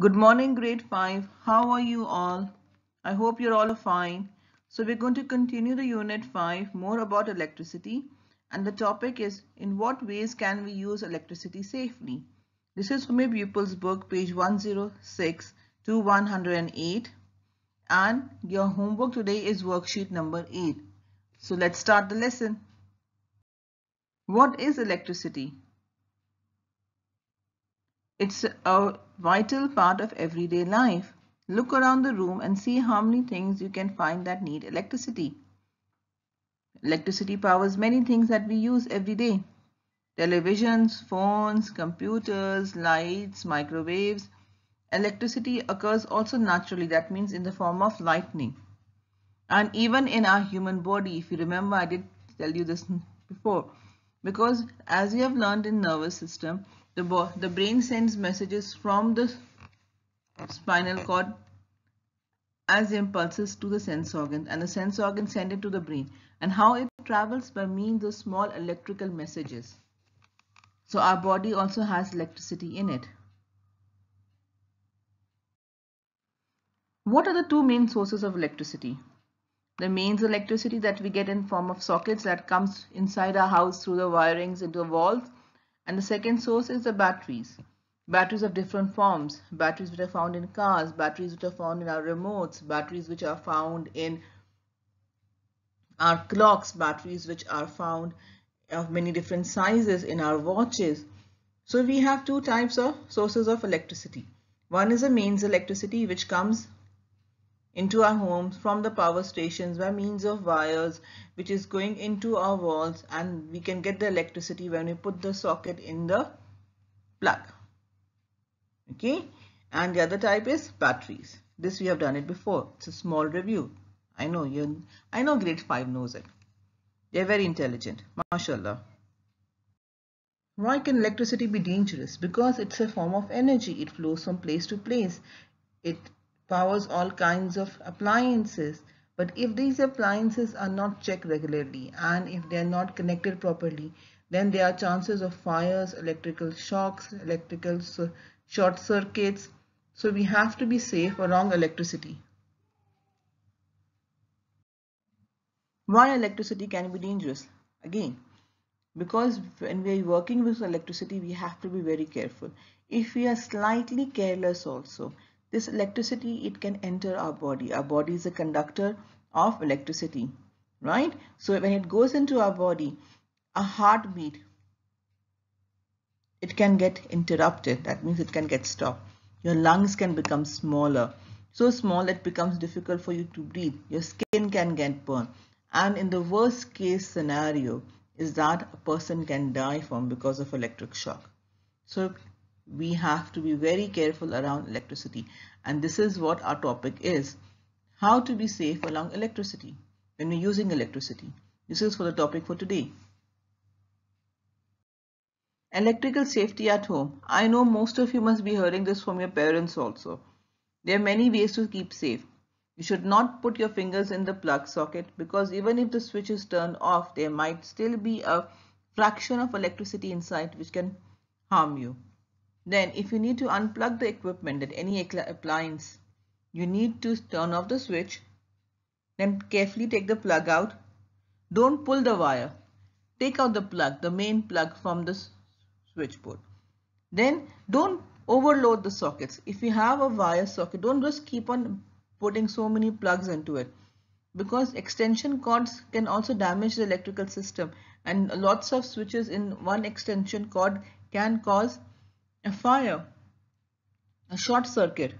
Good morning, grade 5. How are you all? I hope you're all fine. So we're going to continue the unit 5, more about electricity. And the topic is, in what ways can we use electricity safely? This is from a pupil's book, page 106 to 108. And your homework today is worksheet number 8. So let's start the lesson. What is electricity? It's a vital part of everyday life. Look around the room and see how many things you can find that need electricity. Electricity powers many things that we use every day. Televisions, phones, computers, lights, microwaves. Electricity occurs also naturally, that means in the form of lightning. And even in our human body, if you remember, I did tell you this before. Because as you have learned in nervous system, the, the brain sends messages from the spinal cord as impulses to the sense organ and the sense organ send it to the brain and how it travels by means of small electrical messages. So our body also has electricity in it. What are the two main sources of electricity? The mains electricity that we get in form of sockets that comes inside our house through the wirings into the walls and the second source is the batteries. Batteries of different forms, batteries which are found in cars, batteries which are found in our remotes, batteries which are found in our clocks, batteries which are found of many different sizes in our watches. So we have two types of sources of electricity. One is the mains electricity which comes into our homes from the power stations by means of wires which is going into our walls and we can get the electricity when we put the socket in the plug. Okay and the other type is batteries. This we have done it before. It's a small review. I know you. I know grade 5 knows it. They're very intelligent. MashaAllah. Why can electricity be dangerous? Because it's a form of energy. It flows from place to place. It powers all kinds of appliances. But if these appliances are not checked regularly and if they are not connected properly, then there are chances of fires, electrical shocks, electrical short circuits. So we have to be safe around electricity. Why electricity can be dangerous? Again, because when we are working with electricity, we have to be very careful. If we are slightly careless also, this electricity it can enter our body our body is a conductor of electricity right so when it goes into our body a heartbeat it can get interrupted that means it can get stopped your lungs can become smaller so small it becomes difficult for you to breathe your skin can get burned and in the worst case scenario is that a person can die from because of electric shock so we have to be very careful around electricity. And this is what our topic is. How to be safe along electricity when we're using electricity. This is for the topic for today. Electrical safety at home. I know most of you must be hearing this from your parents also. There are many ways to keep safe. You should not put your fingers in the plug socket because even if the switch is turned off, there might still be a fraction of electricity inside which can harm you. Then if you need to unplug the equipment at any appliance, you need to turn off the switch. Then carefully take the plug out. Don't pull the wire. Take out the plug, the main plug from the switchboard. Then don't overload the sockets. If you have a wire socket, don't just keep on putting so many plugs into it because extension cords can also damage the electrical system and lots of switches in one extension cord can cause a fire, a short circuit.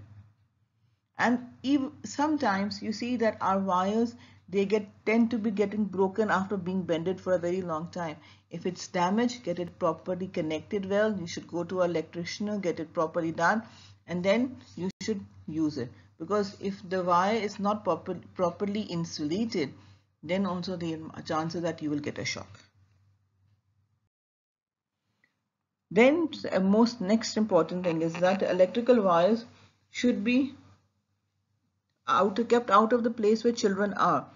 And even, sometimes you see that our wires, they get tend to be getting broken after being bended for a very long time. If it's damaged, get it properly connected well. You should go to an electrician, get it properly done, and then you should use it. Because if the wire is not proper, properly insulated, then also the chances that you will get a shock. Then uh, most next important thing is that electrical wires should be out kept out of the place where children are.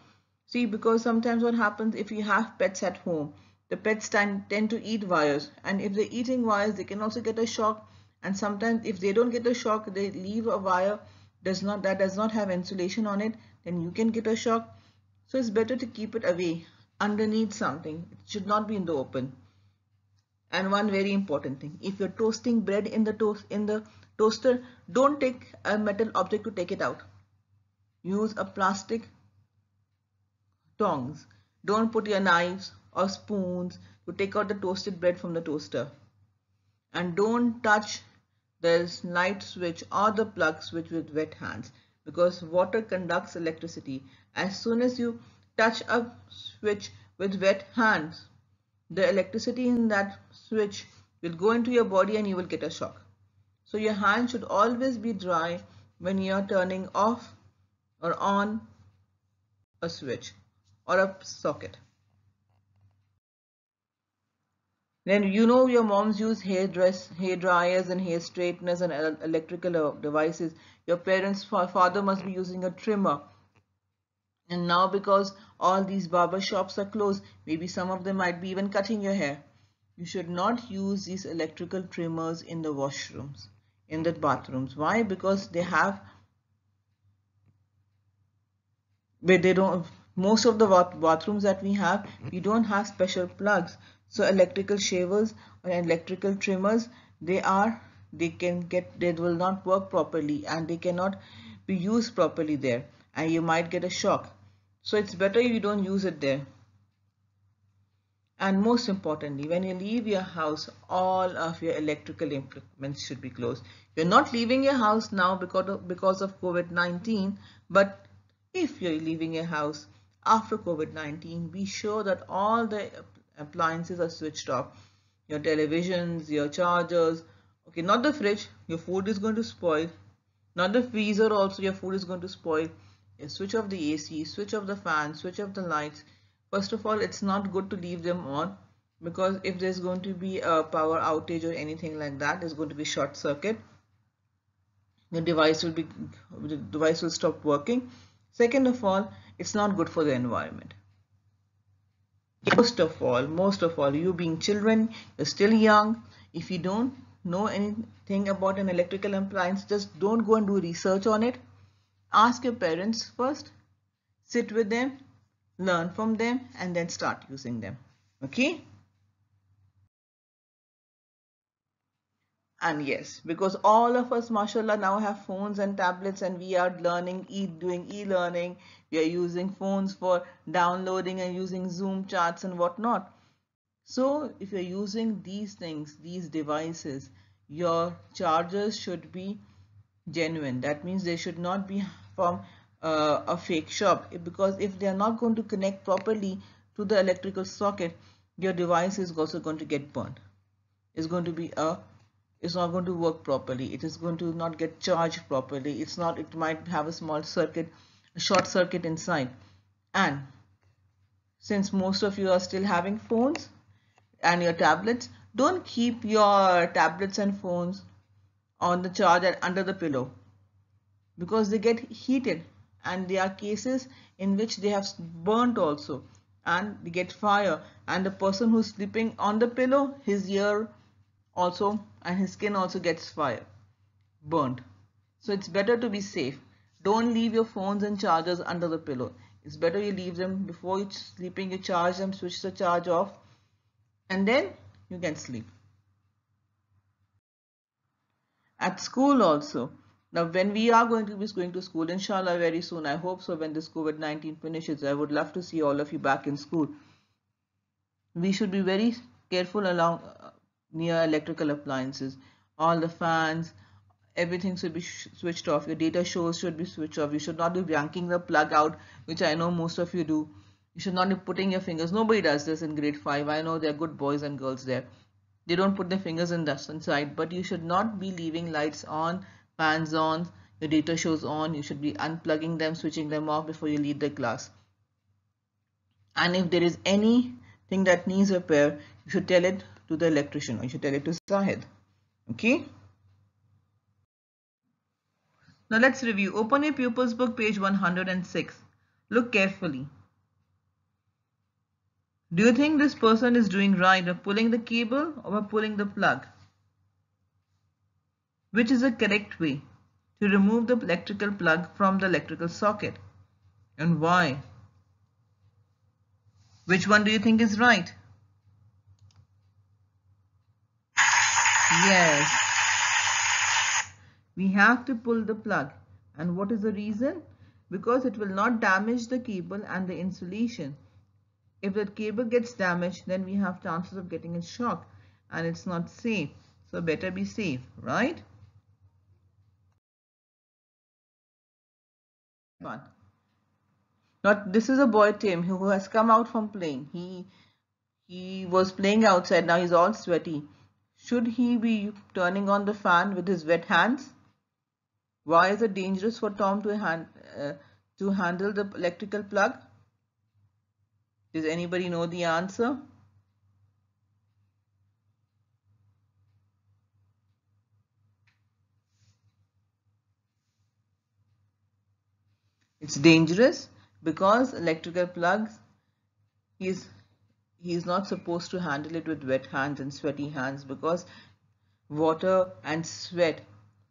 See, because sometimes what happens if you have pets at home, the pets tend, tend to eat wires and if they're eating wires, they can also get a shock and sometimes if they don't get a shock, they leave a wire does not that does not have insulation on it, then you can get a shock. So it's better to keep it away underneath something. It should not be in the open and one very important thing if you're toasting bread in the toast in the toaster don't take a metal object to take it out use a plastic tongs don't put your knives or spoons to take out the toasted bread from the toaster and don't touch the light switch or the plug switch with wet hands because water conducts electricity as soon as you touch a switch with wet hands the electricity in that switch will go into your body and you will get a shock. So your hand should always be dry when you are turning off or on a switch or a socket. Then you know your moms use hair dress, hair dryers and hair straighteners and electrical uh, devices. Your parents' father must be using a trimmer and now because all these barber shops are closed, maybe some of them might be even cutting your hair. You should not use these electrical trimmers in the washrooms, in the bathrooms. Why? Because they have, where they don't, most of the bathrooms that we have, we don't have special plugs. So electrical shavers or electrical trimmers, they are, they can get, they will not work properly and they cannot be used properly there. And you might get a shock so it's better you don't use it there. And most importantly, when you leave your house, all of your electrical implements should be closed. You're not leaving your house now because of, because of COVID-19, but if you're leaving your house after COVID-19, be sure that all the appliances are switched off. Your televisions, your chargers, okay, not the fridge, your food is going to spoil. Not the freezer also, your food is going to spoil switch off the AC, switch off the fan, switch off the lights. First of all, it's not good to leave them on because if there's going to be a power outage or anything like that, there's going to be short circuit. The device will be the device will stop working. Second of all, it's not good for the environment. Most of all, most of all, you being children, you're still young. If you don't know anything about an electrical appliance, just don't go and do research on it Ask your parents first, sit with them, learn from them and then start using them. Okay? And yes, because all of us, mashallah, now have phones and tablets and we are learning, e doing e-learning. We are using phones for downloading and using Zoom charts and whatnot. So if you're using these things, these devices, your chargers should be genuine. That means they should not be from uh, a fake shop because if they are not going to connect properly to the electrical socket your device is also going to get burned it's going to be a it's not going to work properly it is going to not get charged properly it's not it might have a small circuit a short circuit inside and since most of you are still having phones and your tablets don't keep your tablets and phones on the charger under the pillow because they get heated and there are cases in which they have burnt also and they get fire and the person who's sleeping on the pillow his ear also and his skin also gets fire burnt so it's better to be safe don't leave your phones and chargers under the pillow it's better you leave them before you sleeping you charge them switch the charge off and then you can sleep at school also now, when we are going to be going to school, inshallah, very soon, I hope so, when this COVID-19 finishes, I would love to see all of you back in school. We should be very careful along uh, near electrical appliances. All the fans, everything should be switched off. Your data shows should be switched off. You should not be yanking the plug out, which I know most of you do. You should not be putting your fingers. Nobody does this in grade 5. I know they are good boys and girls there. They don't put their fingers in dust inside, but you should not be leaving lights on fans on, your data shows on, you should be unplugging them, switching them off before you leave the class. And if there is anything that needs repair, you should tell it to the electrician or you should tell it to Sahid. Okay. Now let's review. Open your pupils book page 106. Look carefully. Do you think this person is doing right of pulling the cable or pulling the plug? which is a correct way to remove the electrical plug from the electrical socket and why? Which one do you think is right? Yes. We have to pull the plug. And what is the reason? Because it will not damage the cable and the insulation. If the cable gets damaged, then we have chances of getting a shock and it's not safe. So better be safe, right? one. this is a boy Tim who has come out from playing. He he was playing outside. Now he's all sweaty. Should he be turning on the fan with his wet hands? Why is it dangerous for Tom to hand uh, to handle the electrical plug? Does anybody know the answer? It's dangerous because electrical plugs, he is, he is not supposed to handle it with wet hands and sweaty hands because water and sweat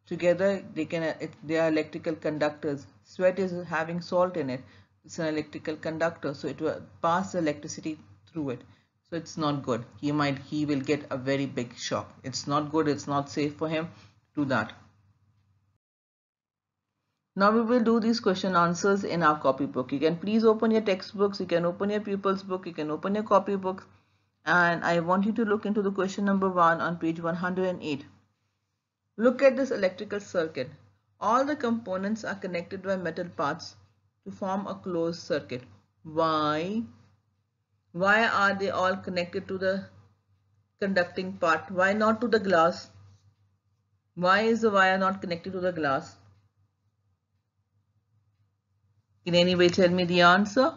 together they can they are electrical conductors sweat is having salt in it it's an electrical conductor so it will pass electricity through it so it's not good he might he will get a very big shock it's not good it's not safe for him do that now we will do these question answers in our copybook. You can please open your textbooks, you can open your pupil's book, you can open your copybook. And I want you to look into the question number 1 on page 108. Look at this electrical circuit. All the components are connected by metal parts to form a closed circuit. Why? Why are they all connected to the conducting part? Why not to the glass? Why is the wire not connected to the glass? in any way tell me the answer?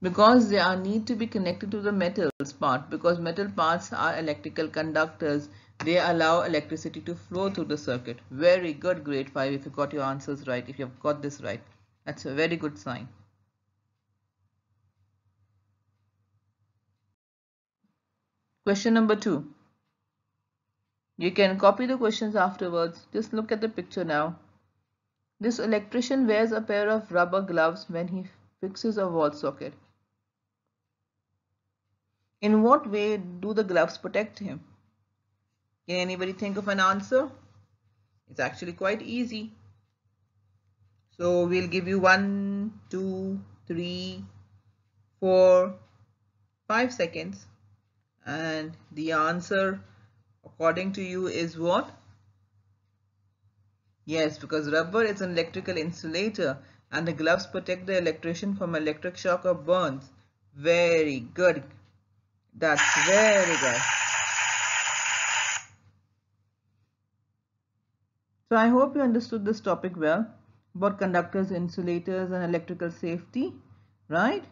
Because they are need to be connected to the metals part because metal parts are electrical conductors. They allow electricity to flow through the circuit. Very good grade 5 if you got your answers right, if you have got this right. That's a very good sign. Question number 2. You can copy the questions afterwards. Just look at the picture now. This electrician wears a pair of rubber gloves when he fixes a wall socket. In what way do the gloves protect him? Can anybody think of an answer? It's actually quite easy. So we'll give you one, two, three, four, five seconds. And the answer according to you is what? Yes, because rubber is an electrical insulator and the gloves protect the electrician from electric shock or burns. Very good. That's very good. So I hope you understood this topic well about conductors, insulators and electrical safety, right?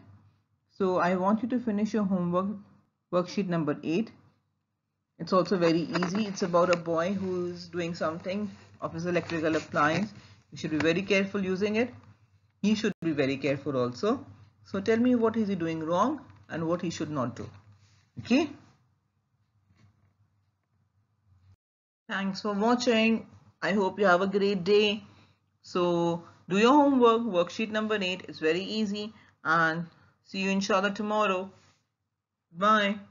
So I want you to finish your homework worksheet number 8. It's also very easy. It's about a boy who's doing something of his electrical appliance. You should be very careful using it. He should be very careful also. So tell me what is he doing wrong and what he should not do. Okay. Thanks for watching. I hope you have a great day. So do your homework, worksheet number 8. It's very easy and see you inshallah tomorrow. Bye.